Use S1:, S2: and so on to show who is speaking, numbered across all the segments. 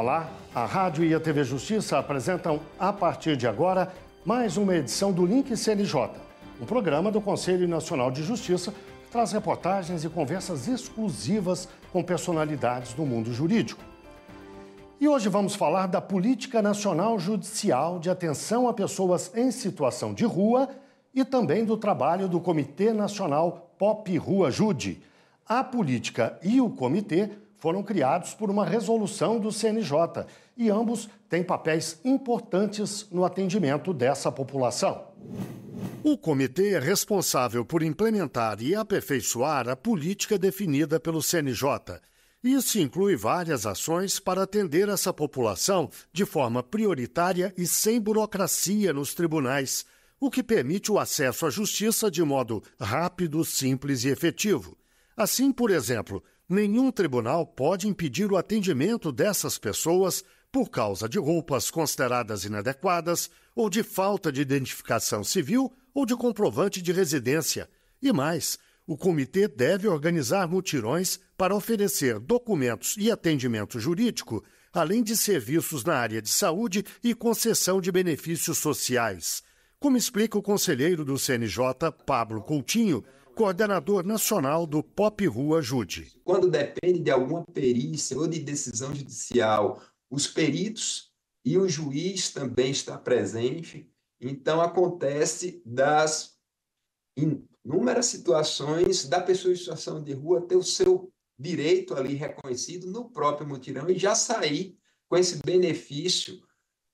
S1: Olá, a Rádio e a TV Justiça apresentam, a partir de agora, mais uma edição do Link CNJ, um programa do Conselho Nacional de Justiça que traz reportagens e conversas exclusivas com personalidades do mundo jurídico. E hoje vamos falar da Política Nacional Judicial de Atenção a Pessoas em Situação de Rua e também do trabalho do Comitê Nacional Pop Rua Jude. A política e o comitê foram criados por uma resolução do CNJ e ambos têm papéis importantes no atendimento dessa população. O comitê é responsável por implementar e aperfeiçoar a política definida pelo CNJ. Isso inclui várias ações para atender essa população de forma prioritária e sem burocracia nos tribunais, o que permite o acesso à justiça de modo rápido, simples e efetivo. Assim, por exemplo, nenhum tribunal pode impedir o atendimento dessas pessoas por causa de roupas consideradas inadequadas ou de falta de identificação civil ou de comprovante de residência. E mais, o comitê deve organizar mutirões para oferecer documentos e atendimento jurídico, além de serviços na área de saúde e concessão de benefícios sociais. Como explica o conselheiro do CNJ, Pablo Coutinho, coordenador nacional do Pop Rua Jude.
S2: Quando depende de alguma perícia ou de decisão judicial, os peritos e o juiz também está presente, então acontece das inúmeras situações da pessoa em situação de rua ter o seu direito ali reconhecido no próprio mutirão e já sair com esse benefício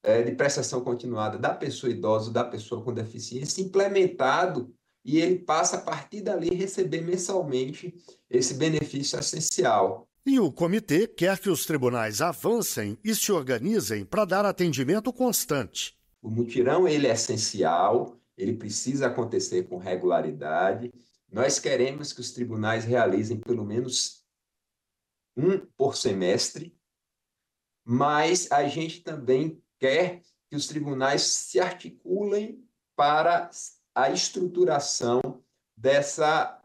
S2: eh, de prestação continuada da pessoa idosa, da pessoa com deficiência, implementado e ele passa a partir dali receber mensalmente
S1: esse benefício essencial. E o comitê quer que os tribunais avancem e se organizem para dar atendimento constante. O mutirão ele é essencial,
S2: ele precisa acontecer com regularidade. Nós queremos que os tribunais realizem pelo menos um por semestre, mas a gente também quer que os tribunais se articulem para a estruturação dessa,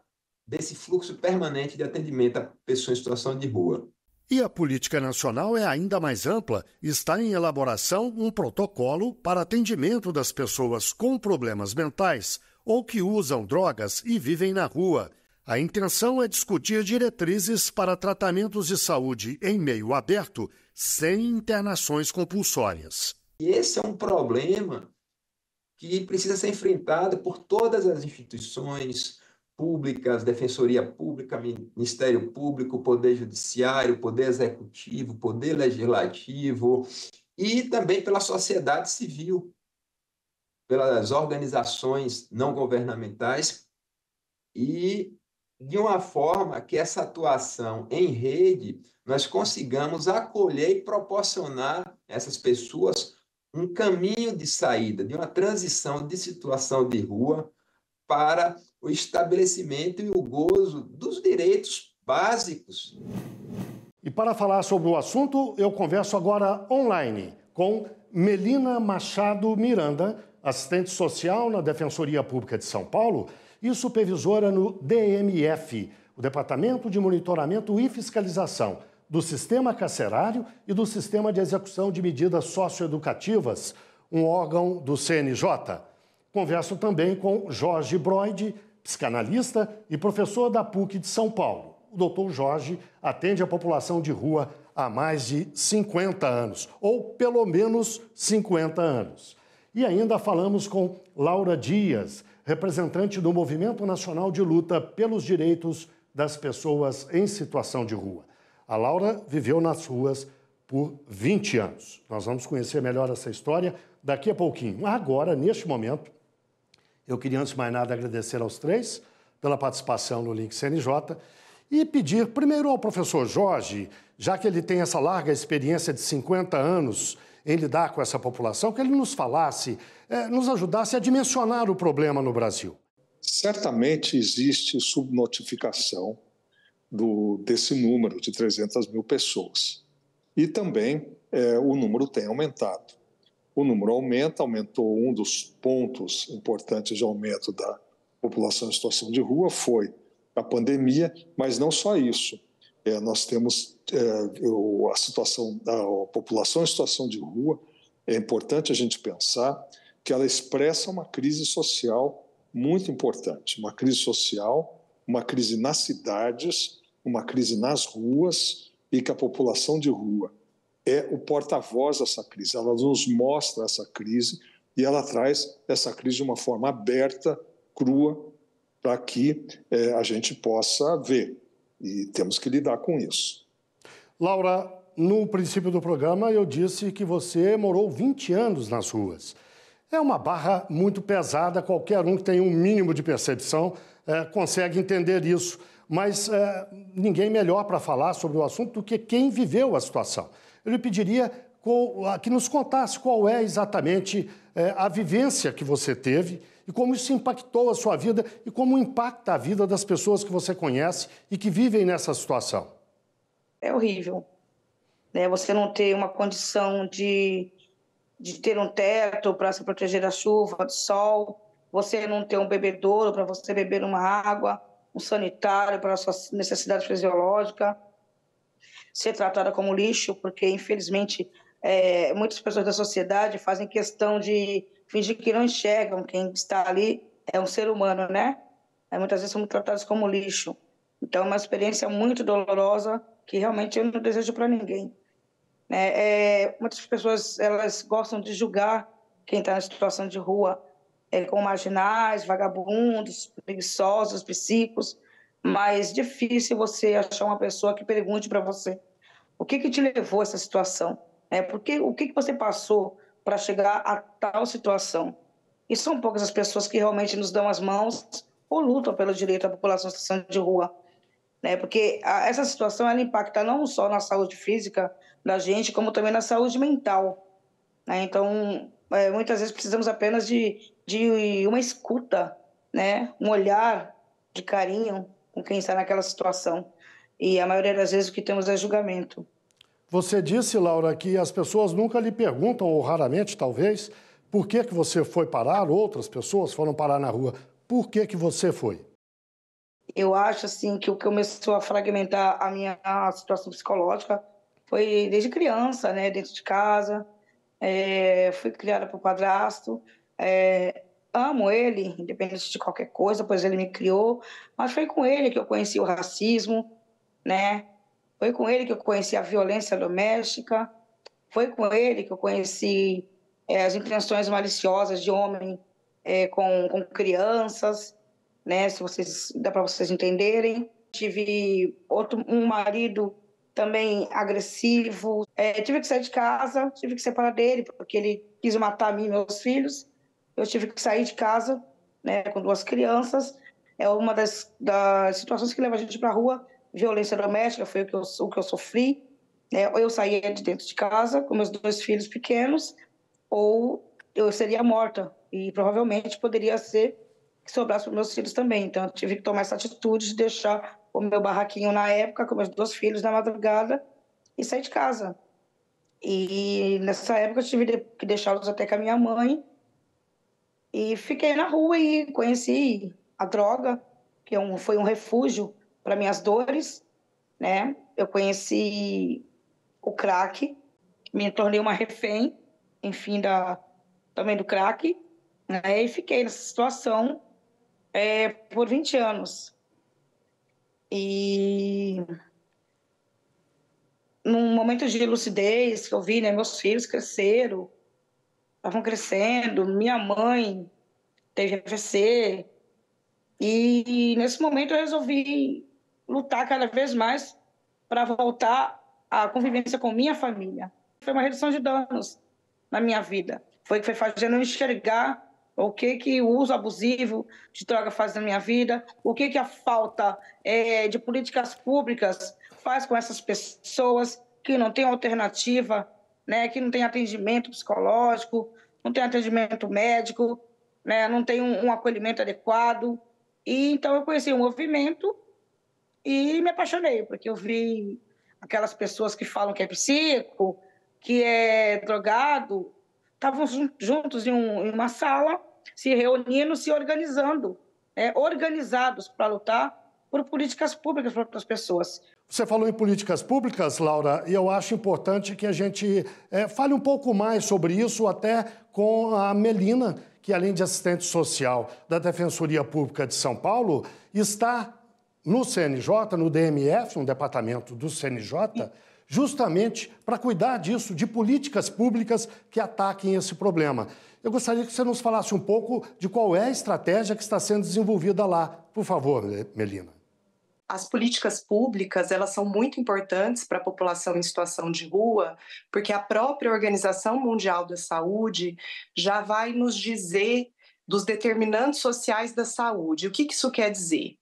S2: desse fluxo permanente de atendimento a pessoas em situação de rua.
S1: E a política nacional é ainda mais ampla. Está em elaboração um protocolo para atendimento das pessoas com problemas mentais ou que usam drogas e vivem na rua. A intenção é discutir diretrizes para tratamentos de saúde em meio aberto, sem internações compulsórias.
S2: E esse é um problema que precisa ser enfrentada por todas as instituições públicas, defensoria pública, Ministério Público, Poder Judiciário, Poder Executivo, Poder Legislativo e também pela sociedade civil, pelas organizações não governamentais e de uma forma que essa atuação em rede nós consigamos acolher e proporcionar essas pessoas um caminho de saída, de uma transição de situação de rua para o estabelecimento e o gozo dos direitos básicos.
S1: E para falar sobre o assunto, eu converso agora online com Melina Machado Miranda, assistente social na Defensoria Pública de São Paulo e supervisora no DMF, o Departamento de Monitoramento e Fiscalização do sistema carcerário e do sistema de execução de medidas socioeducativas, um órgão do CNJ. Converso também com Jorge Broide, psicanalista e professor da PUC de São Paulo. O doutor Jorge atende a população de rua há mais de 50 anos, ou pelo menos 50 anos. E ainda falamos com Laura Dias, representante do Movimento Nacional de Luta pelos Direitos das Pessoas em Situação de Rua. A Laura viveu nas ruas por 20 anos. Nós vamos conhecer melhor essa história daqui a pouquinho. Agora, neste momento, eu queria, antes de mais nada, agradecer aos três pela participação no Link CNJ e pedir primeiro ao professor Jorge, já que ele tem essa larga experiência de 50 anos em lidar com essa população, que ele nos falasse, eh, nos ajudasse a dimensionar o problema no Brasil. Certamente existe subnotificação
S3: do, desse número de 300 mil pessoas. E também é, o número tem aumentado. O número aumenta, aumentou um dos pontos importantes de aumento da população em situação de rua foi a pandemia, mas não só isso. É, nós temos é, a situação da população em situação de rua. É importante a gente pensar que ela expressa uma crise social muito importante, uma crise social, uma crise nas cidades uma crise nas ruas e que a população de rua é o porta-voz dessa crise. Ela nos mostra essa crise e ela traz essa crise de uma forma aberta, crua, para que é, a gente possa ver.
S1: E temos que lidar com isso. Laura, no princípio do programa eu disse que você morou 20 anos nas ruas. É uma barra muito pesada, qualquer um que tem um mínimo de percepção é, consegue entender isso mas é, ninguém melhor para falar sobre o assunto do que quem viveu a situação. Eu lhe pediria qual, que nos contasse qual é exatamente é, a vivência que você teve e como isso impactou a sua vida e como impacta a vida das pessoas que você conhece e que vivem nessa situação.
S4: É horrível. Né? Você não ter uma condição de, de ter um teto para se proteger da chuva, do sol, você não ter um bebedouro para você beber uma água um sanitário para sua necessidade fisiológica, ser tratada como lixo, porque infelizmente é, muitas pessoas da sociedade fazem questão de fingir que não enxergam quem está ali é um ser humano, né? É, muitas vezes são tratados como lixo. Então, é uma experiência muito dolorosa que realmente eu não desejo para ninguém. É, é, muitas pessoas elas gostam de julgar quem está na situação de rua, é, com marginais, vagabundos, preguiçosos, psicos, mas difícil você achar uma pessoa que pergunte para você o que, que te levou a essa situação, é Porque o que, que você passou para chegar a tal situação. E são poucas as pessoas que realmente nos dão as mãos ou lutam pelo direito à população em situação de rua, né? Porque a, essa situação ela impacta não só na saúde física da gente, como também na saúde mental. Né? Então, é, muitas vezes precisamos apenas de, de uma escuta, né? um olhar de carinho com quem está naquela situação. E a maioria das vezes o que temos é julgamento.
S1: Você disse, Laura, que as pessoas nunca lhe perguntam, ou raramente talvez, por que, que você foi parar, outras pessoas foram parar na rua. Por que, que você foi? Eu acho assim que o que
S4: começou a fragmentar a minha situação psicológica foi desde criança, né, dentro de casa, é, fui criada por padrasto. É, amo ele, independente de qualquer coisa, pois ele me criou. Mas foi com ele que eu conheci o racismo, né? Foi com ele que eu conheci a violência doméstica. Foi com ele que eu conheci é, as intenções maliciosas de homem é, com, com, crianças, né? Se vocês dá para vocês entenderem. Tive outro um marido também agressivo. É, tive que sair de casa, tive que separar dele, porque ele quis matar mim e meus filhos. Eu tive que sair de casa né, com duas crianças. É uma das, das situações que leva a gente para a rua. Violência doméstica foi o que eu, o que eu sofri. né ou eu saía de dentro de casa com meus dois filhos pequenos, ou eu seria morta. E provavelmente poderia ser que sobrasse para meus filhos também. Então, eu tive que tomar essa atitude de deixar o meu barraquinho na época, com meus dois filhos na madrugada e saí de casa. E nessa época eu tive que deixá-los até com a minha mãe e fiquei na rua e conheci a droga, que é foi um refúgio para minhas dores, né? Eu conheci o crack, me tornei uma refém, enfim, da, também do crack, né? E fiquei nessa situação é, por 20 anos. E num momento de lucidez que eu vi, né, meus filhos cresceram, estavam crescendo, minha mãe teve AVC. E nesse momento eu resolvi lutar cada vez mais para voltar à convivência com minha família. Foi uma redução de danos na minha vida. Foi que foi fazendo eu enxergar o que que o uso abusivo de droga faz na minha vida? O que que a falta é, de políticas públicas faz com essas pessoas que não têm alternativa, né? Que não tem atendimento psicológico, não tem atendimento médico, né? Não tem um, um acolhimento adequado. E então eu conheci o movimento e me apaixonei porque eu vi aquelas pessoas que falam que é psico, que é drogado estavam juntos em, um, em, uma sala, se reunindo, se organizando, né? organizados
S1: para lutar por políticas públicas para as pessoas. Você falou em políticas públicas, Laura, e eu acho importante que a gente é, fale um pouco mais sobre isso, até com a Melina, que além de assistente social da Defensoria Pública de São Paulo, está no CNJ, no DMF, um departamento do CNJ, justamente para cuidar disso, de políticas públicas que ataquem esse problema. Eu gostaria que você nos falasse um pouco de qual é a estratégia que está sendo desenvolvida lá. Por favor, Melina. As políticas
S5: públicas, elas são muito importantes para a população em situação de rua, porque a própria Organização Mundial da Saúde já vai nos dizer dos determinantes sociais da saúde. O que isso quer dizer?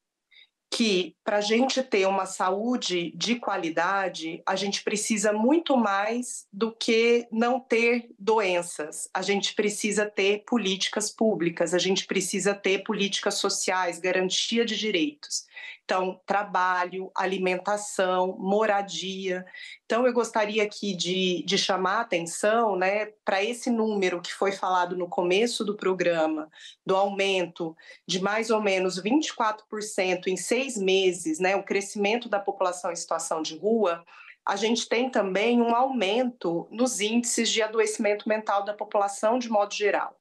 S5: que para a gente ter uma saúde de qualidade, a gente precisa muito mais do que não ter doenças. A gente precisa ter políticas públicas, a gente precisa ter políticas sociais, garantia de direitos. Então, trabalho, alimentação, moradia. Então, eu gostaria aqui de, de chamar a atenção né, para esse número que foi falado no começo do programa, do aumento de mais ou menos 24% em seis meses, né, o crescimento da população em situação de rua. A gente tem também um aumento nos índices de adoecimento mental da população de modo geral.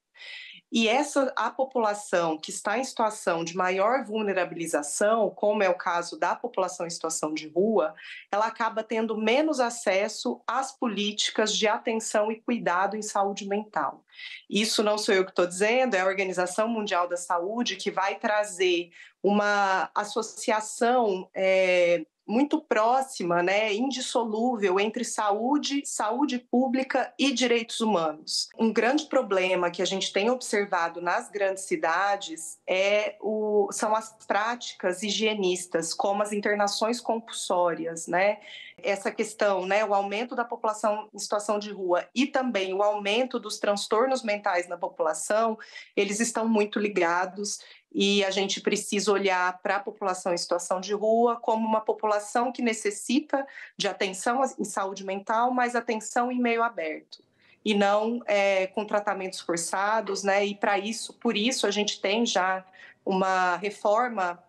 S5: E essa a população que está em situação de maior vulnerabilização, como é o caso da população em situação de rua, ela acaba tendo menos acesso às políticas de atenção e cuidado em saúde mental. Isso não sou eu que estou dizendo, é a Organização Mundial da Saúde que vai trazer uma associação é, muito próxima, né, indissolúvel entre saúde, saúde pública e direitos humanos. Um grande problema que a gente tem observado nas grandes cidades é o, são as práticas higienistas, como as internações compulsórias, né, essa questão, né, o aumento da população em situação de rua e também o aumento dos transtornos mentais na população, eles estão muito ligados e a gente precisa olhar para a população em situação de rua como uma população que necessita de atenção em saúde mental, mas atenção em meio aberto e não é, com tratamentos forçados, né? E para isso, por isso a gente tem já uma reforma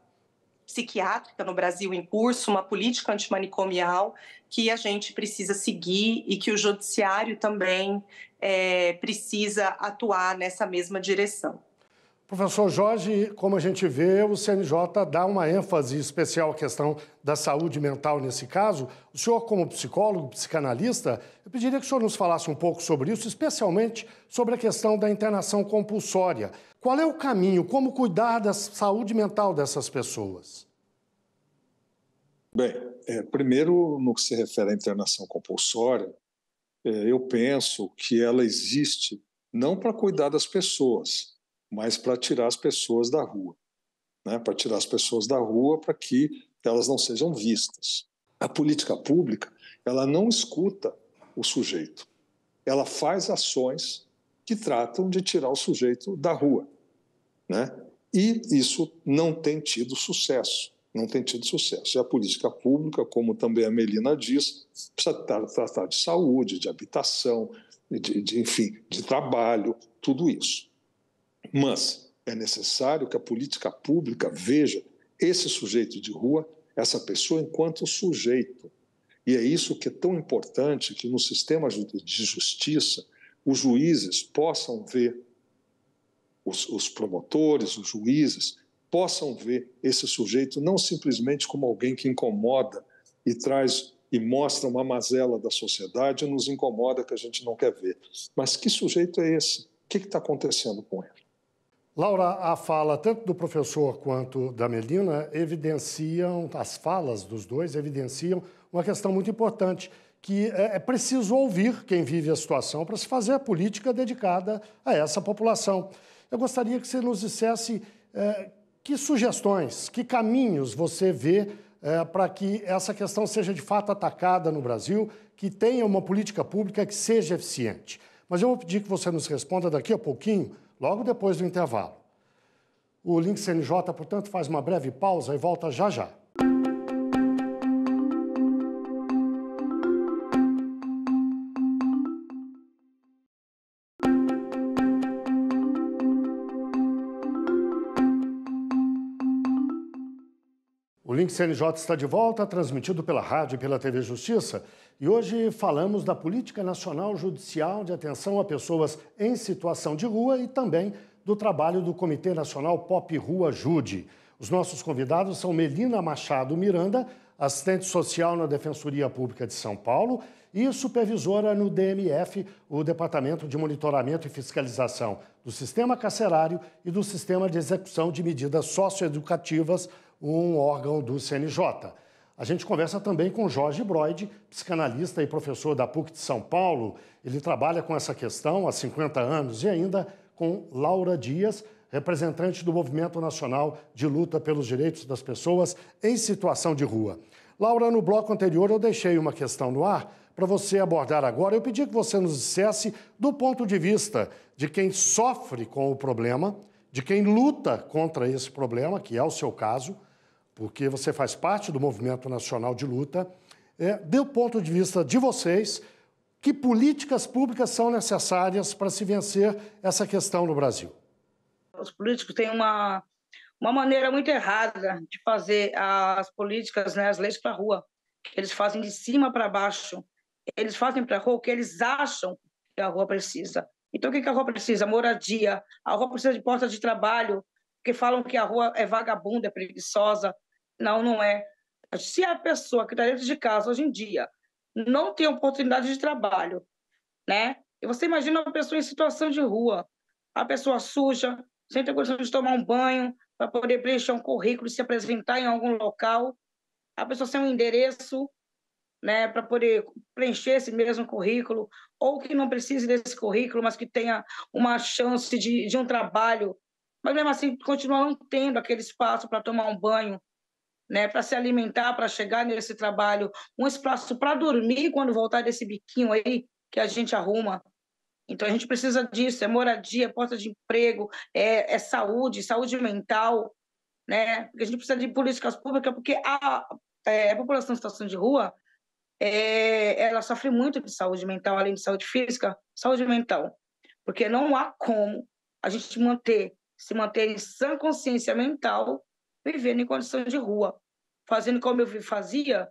S5: psiquiátrica no Brasil em curso, uma política antimanicomial que a gente precisa seguir e que o judiciário também é, precisa atuar nessa mesma direção.
S1: Professor Jorge, como a gente vê, o CNJ dá uma ênfase especial à questão da saúde mental nesse caso. O senhor, como psicólogo, psicanalista, eu pediria que o senhor nos falasse um pouco sobre isso, especialmente sobre a questão da internação compulsória. Qual é o caminho? Como cuidar da saúde mental dessas pessoas?
S3: Bem, é, primeiro, no que se refere à internação compulsória, é, eu penso que ela existe não para cuidar das pessoas, mas para tirar as pessoas da rua. Né? Para tirar as pessoas da rua para que elas não sejam vistas. A política pública, ela não escuta o sujeito. Ela faz ações que tratam de tirar o sujeito da rua. Né? E isso não tem tido sucesso. Não tem tido sucesso. E a política pública, como também a Melina diz, precisa tratar de saúde, de habitação, de, de enfim, de trabalho, tudo isso. Mas é necessário que a política pública veja esse sujeito de rua, essa pessoa, enquanto sujeito. E é isso que é tão importante que no sistema de justiça os juízes possam ver, os, os promotores, os juízes, possam ver esse sujeito não simplesmente como alguém que incomoda e traz e mostra uma mazela da sociedade e nos incomoda que a gente não quer ver. Mas que sujeito é esse? O que está acontecendo com ele?
S1: Laura, a fala tanto do professor quanto da Melina evidenciam, as falas dos dois evidenciam uma questão muito importante, que é, é preciso ouvir quem vive a situação para se fazer a política dedicada a essa população. Eu gostaria que você nos dissesse é, que sugestões, que caminhos você vê é, para que essa questão seja de fato atacada no Brasil, que tenha uma política pública que seja eficiente. Mas eu vou pedir que você nos responda daqui a pouquinho logo depois do intervalo. O Link CNJ, portanto, faz uma breve pausa e volta já já. O Link CNJ está de volta, transmitido pela rádio e pela TV Justiça. E hoje falamos da Política Nacional Judicial de Atenção a Pessoas em Situação de Rua e também do trabalho do Comitê Nacional Pop Rua Jude. Os nossos convidados são Melina Machado Miranda, assistente social na Defensoria Pública de São Paulo e supervisora no DMF, o Departamento de Monitoramento e Fiscalização do Sistema Carcerário e do Sistema de Execução de Medidas Socioeducativas, um órgão do CNJ. A gente conversa também com Jorge Broide, psicanalista e professor da PUC de São Paulo. Ele trabalha com essa questão há 50 anos e ainda com Laura Dias, representante do Movimento Nacional de Luta pelos Direitos das Pessoas em Situação de Rua. Laura, no bloco anterior eu deixei uma questão no ar para você abordar agora. Eu pedi que você nos dissesse do ponto de vista de quem sofre com o problema, de quem luta contra esse problema, que é o seu caso, porque você faz parte do Movimento Nacional de Luta. É, do ponto de vista de vocês, que políticas públicas são necessárias para se vencer essa questão no Brasil? os políticos
S4: têm uma, uma maneira muito errada de fazer as políticas, né, as leis para a rua. Eles fazem de cima para baixo. Eles fazem para a rua o que eles acham que a rua precisa. Então, o que a rua precisa? Moradia. A rua precisa de porta de trabalho, porque falam que a rua é vagabunda, é preguiçosa. Não, não é. Se a pessoa que está dentro de casa hoje em dia não tem oportunidade de trabalho, né? E você imagina uma pessoa em situação de rua, a pessoa suja, sem ter condições de tomar um banho, para poder preencher um currículo, se apresentar em algum local, a pessoa tem um endereço, né, para poder preencher esse mesmo currículo, ou que não precise desse currículo, mas que tenha uma chance de, de um trabalho, mas mesmo assim continua não tendo aquele espaço para tomar um banho, né, para se alimentar, para chegar nesse trabalho, um espaço para dormir quando voltar desse biquinho aí que a gente arruma, então a gente precisa disso, é moradia, é porta de emprego, é, é saúde, saúde mental, né? Porque a gente precisa de políticas públicas porque a, é, a população em situação de rua é, ela sofre muito de saúde mental, além de saúde física, saúde mental, porque não há como a gente manter se manter em sã consciência mental, vivendo em condição de rua, fazendo como eu fazia,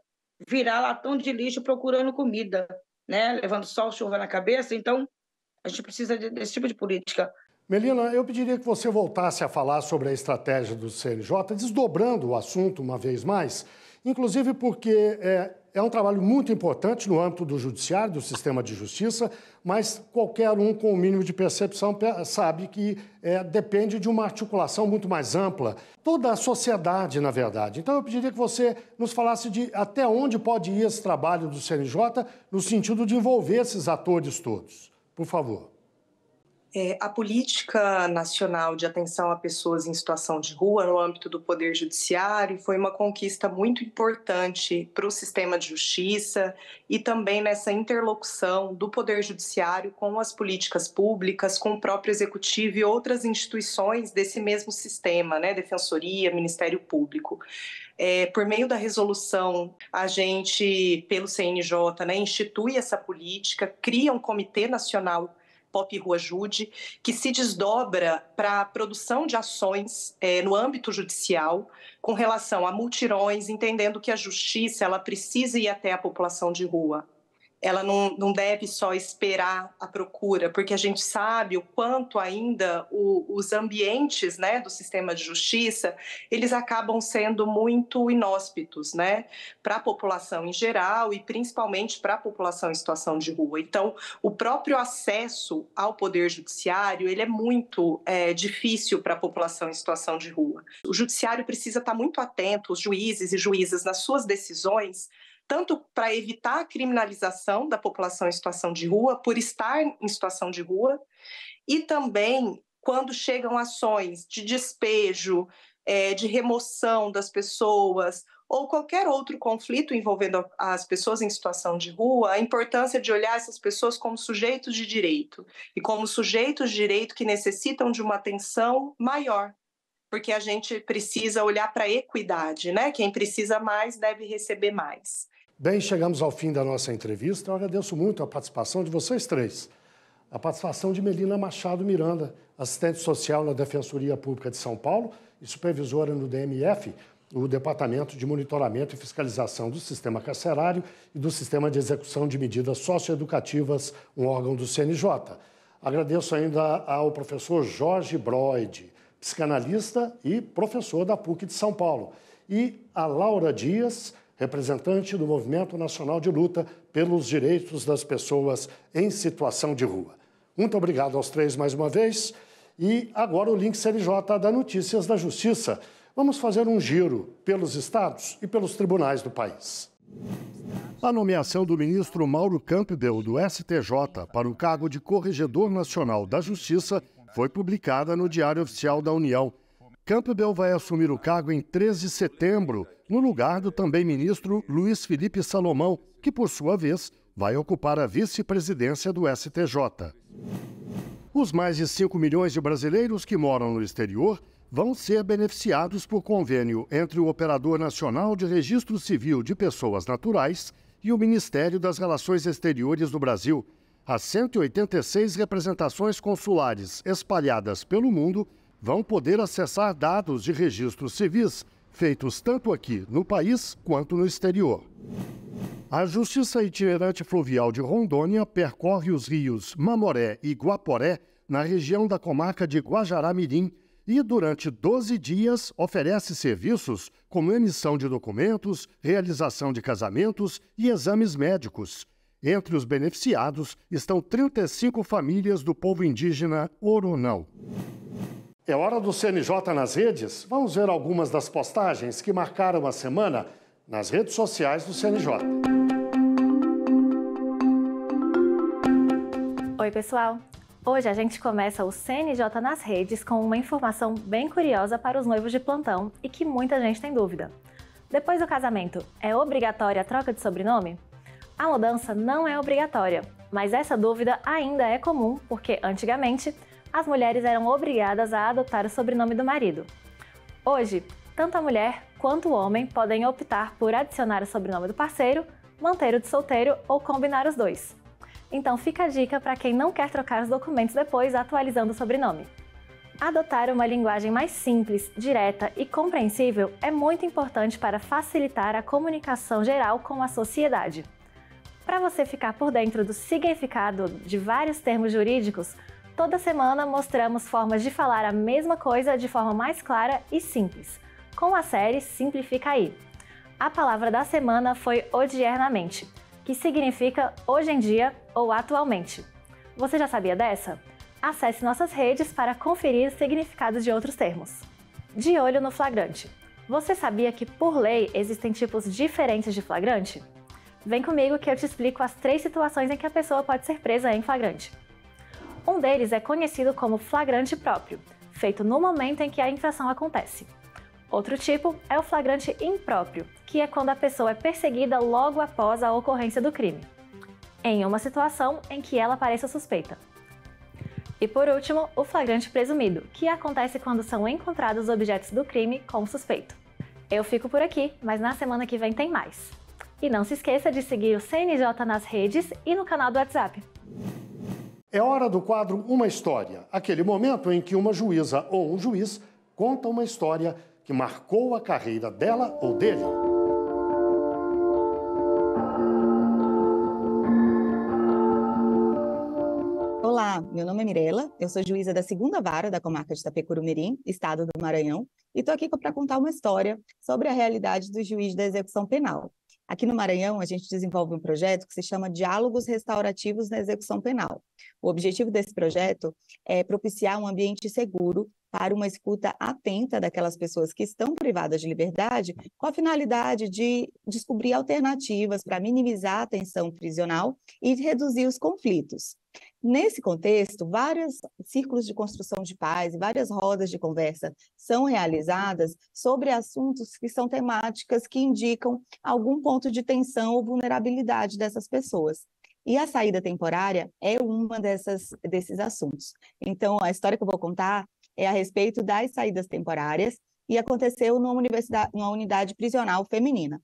S4: virar latão de lixo procurando comida, né? Levando sol, chuva na cabeça. Então, a gente precisa desse tipo de política.
S1: Melina, eu pediria que você voltasse a falar sobre a estratégia do CNJ, desdobrando o assunto uma vez mais, inclusive porque é, é um trabalho muito importante no âmbito do judiciário, do sistema de justiça, mas qualquer um com o um mínimo de percepção sabe que é, depende de uma articulação muito mais ampla. Toda a sociedade, na verdade. Então, eu pediria que você nos falasse de até onde pode ir esse trabalho do CNJ no sentido de envolver esses atores todos. Por favor.
S5: É, a política nacional de atenção a pessoas em situação de rua no âmbito do Poder Judiciário foi uma conquista muito importante para o sistema de justiça e também nessa interlocução do Poder Judiciário com as políticas públicas, com o próprio Executivo e outras instituições desse mesmo sistema, né? Defensoria, Ministério Público. É, por meio da resolução, a gente, pelo CNJ, né, institui essa política, cria um Comitê Nacional Pop Rua Jude, que se desdobra para a produção de ações é, no âmbito judicial com relação a multirões, entendendo que a justiça ela precisa ir até a população de rua ela não, não deve só esperar a procura, porque a gente sabe o quanto ainda o, os ambientes né, do sistema de justiça, eles acabam sendo muito inóspitos né, para a população em geral e principalmente para a população em situação de rua. Então, o próprio acesso ao poder judiciário, ele é muito é, difícil para a população em situação de rua. O judiciário precisa estar tá muito atento, os juízes e juízas, nas suas decisões, tanto para evitar a criminalização da população em situação de rua, por estar em situação de rua, e também quando chegam ações de despejo, é, de remoção das pessoas ou qualquer outro conflito envolvendo as pessoas em situação de rua, a importância de olhar essas pessoas como sujeitos de direito e como sujeitos de direito que necessitam de uma atenção maior, porque a gente precisa olhar para a equidade, né? Quem precisa mais deve receber mais.
S1: Bem, chegamos ao fim da nossa entrevista. Eu agradeço muito a participação de vocês três. A participação de Melina Machado Miranda, assistente social na Defensoria Pública de São Paulo e supervisora no DMF, o Departamento de Monitoramento e Fiscalização do Sistema Carcerário e do Sistema de Execução de Medidas Socioeducativas, um órgão do CNJ. Agradeço ainda ao professor Jorge Broide, psicanalista e professor da PUC de São Paulo, e a Laura Dias, representante do Movimento Nacional de Luta pelos Direitos das Pessoas em Situação de Rua. Muito obrigado aos três mais uma vez. E agora o link CNJ da Notícias da Justiça. Vamos fazer um giro pelos estados e pelos tribunais do país. A nomeação do ministro Mauro Campbell do STJ para o cargo de Corregedor Nacional da Justiça foi publicada no Diário Oficial da União. Campbell vai assumir o cargo em 13 de setembro, no lugar do também ministro Luiz Felipe Salomão, que, por sua vez, vai ocupar a vice-presidência do STJ. Os mais de 5 milhões de brasileiros que moram no exterior vão ser beneficiados por convênio entre o Operador Nacional de Registro Civil de Pessoas Naturais e o Ministério das Relações Exteriores do Brasil. As 186 representações consulares espalhadas pelo mundo vão poder acessar dados de registros civis feitos tanto aqui no país quanto no exterior. A Justiça Itinerante Fluvial de Rondônia percorre os rios Mamoré e Guaporé na região da comarca de Guajará-Mirim e, durante 12 dias, oferece serviços como emissão de documentos, realização de casamentos e exames médicos. Entre os beneficiados estão 35 famílias do povo indígena Oronão. É hora do CNJ nas redes? Vamos ver algumas das postagens que marcaram a semana nas redes sociais do CNJ.
S6: Oi, pessoal! Hoje a gente começa o CNJ nas redes com uma informação bem curiosa para os noivos de plantão e que muita gente tem dúvida. Depois do casamento, é obrigatória a troca de sobrenome? A mudança não é obrigatória, mas essa dúvida ainda é comum porque antigamente as mulheres eram obrigadas a adotar o sobrenome do marido. Hoje, tanto a mulher quanto o homem podem optar por adicionar o sobrenome do parceiro, manter o de solteiro ou combinar os dois. Então fica a dica para quem não quer trocar os documentos depois atualizando o sobrenome. Adotar uma linguagem mais simples, direta e compreensível é muito importante para facilitar a comunicação geral com a sociedade. Para você ficar por dentro do significado de vários termos jurídicos, Toda semana mostramos formas de falar a mesma coisa de forma mais clara e simples. Com a série Simplifica Aí. A palavra da semana foi odiernamente, que significa hoje em dia ou atualmente. Você já sabia dessa? Acesse nossas redes para conferir significados de outros termos. De olho no flagrante. Você sabia que, por lei, existem tipos diferentes de flagrante? Vem comigo que eu te explico as três situações em que a pessoa pode ser presa em flagrante. Um deles é conhecido como flagrante próprio, feito no momento em que a infração acontece. Outro tipo é o flagrante impróprio, que é quando a pessoa é perseguida logo após a ocorrência do crime, em uma situação em que ela pareça suspeita. E por último, o flagrante presumido, que acontece quando são encontrados objetos do crime com o suspeito. Eu fico por aqui, mas na semana que vem tem mais. E não se esqueça de seguir o CNJ nas redes e no canal do WhatsApp.
S1: É hora do quadro Uma História, aquele momento em que uma juíza ou um juiz conta uma história que marcou a carreira dela ou dele.
S7: Olá, meu nome é Mirella, eu sou juíza da segunda vara da comarca de Mirim, estado do Maranhão, e estou aqui para contar uma história sobre a realidade do juiz da execução penal, Aqui no Maranhão, a gente desenvolve um projeto que se chama Diálogos Restaurativos na Execução Penal. O objetivo desse projeto é propiciar um ambiente seguro para uma escuta atenta daquelas pessoas que estão privadas de liberdade, com a finalidade de descobrir alternativas para minimizar a tensão prisional e reduzir os conflitos. Nesse contexto, vários círculos de construção de paz e várias rodas de conversa são realizadas sobre assuntos que são temáticas que indicam algum ponto de tensão ou vulnerabilidade dessas pessoas. E a saída temporária é uma dessas desses assuntos. Então, a história que eu vou contar é a respeito das saídas temporárias e aconteceu numa universidade, numa unidade prisional feminina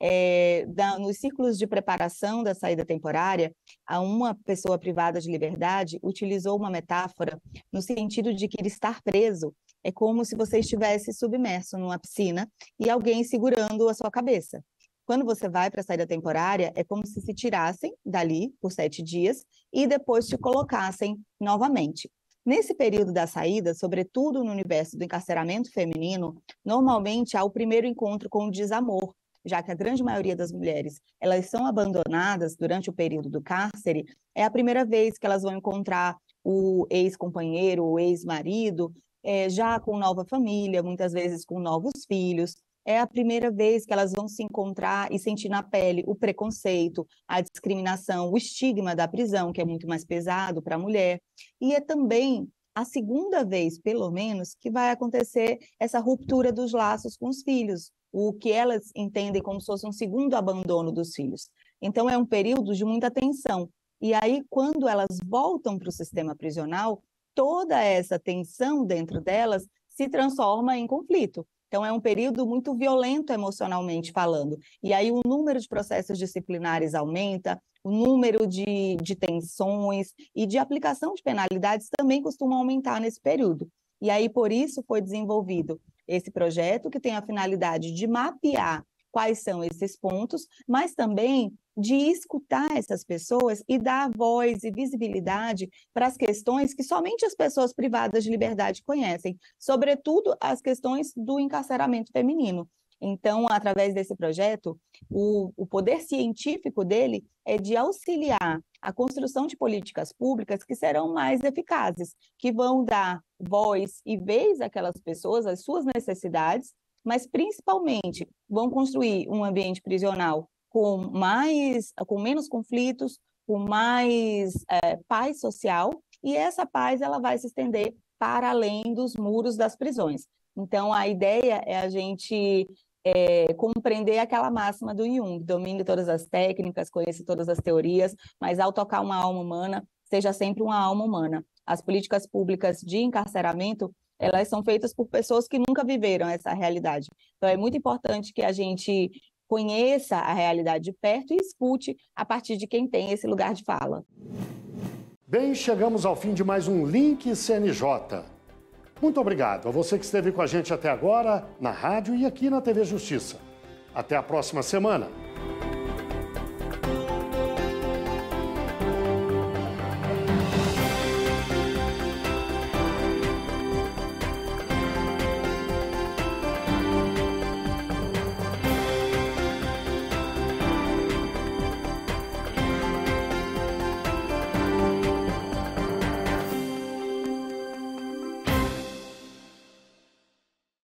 S7: é, da, nos círculos de preparação da saída temporária, a uma pessoa privada de liberdade utilizou uma metáfora no sentido de que ele estar preso é como se você estivesse submerso numa piscina e alguém segurando a sua cabeça. Quando você vai para a saída temporária, é como se se tirassem dali por sete dias e depois te colocassem novamente. Nesse período da saída, sobretudo no universo do encarceramento feminino, normalmente há o primeiro encontro com o desamor, já que a grande maioria das mulheres elas são abandonadas durante o período do cárcere, é a primeira vez que elas vão encontrar o ex-companheiro, o ex-marido, é, já com nova família, muitas vezes com novos filhos. É a primeira vez que elas vão se encontrar e sentir na pele o preconceito, a discriminação, o estigma da prisão, que é muito mais pesado para a mulher. E é também a segunda vez, pelo menos, que vai acontecer essa ruptura dos laços com os filhos o que elas entendem como se fosse um segundo abandono dos filhos. Então, é um período de muita tensão. E aí, quando elas voltam para o sistema prisional, toda essa tensão dentro delas se transforma em conflito. Então, é um período muito violento emocionalmente falando. E aí, o número de processos disciplinares aumenta, o número de, de tensões e de aplicação de penalidades também costuma aumentar nesse período. E aí, por isso, foi desenvolvido esse projeto que tem a finalidade de mapear quais são esses pontos, mas também de escutar essas pessoas e dar voz e visibilidade para as questões que somente as pessoas privadas de liberdade conhecem, sobretudo as questões do encarceramento feminino. Então, através desse projeto, o, o poder científico dele é de auxiliar a construção de políticas públicas que serão mais eficazes, que vão dar voz e vez àquelas pessoas, às suas necessidades, mas principalmente vão construir um ambiente prisional com mais, com menos conflitos, com mais é, paz social, e essa paz ela vai se estender para além dos muros das prisões. Então, a ideia é a gente é, compreender aquela máxima do Jung, domine todas as técnicas, conheça todas as teorias, mas ao tocar uma alma humana, seja sempre uma alma humana. As políticas públicas de encarceramento, elas são feitas por pessoas que nunca viveram essa realidade. Então é muito importante que a gente conheça a realidade de perto e escute a partir de quem tem esse lugar de fala.
S1: Bem, chegamos ao fim de mais um Link CNJ. Muito obrigado a você que esteve com a gente até agora, na rádio e aqui na TV Justiça. Até a próxima semana.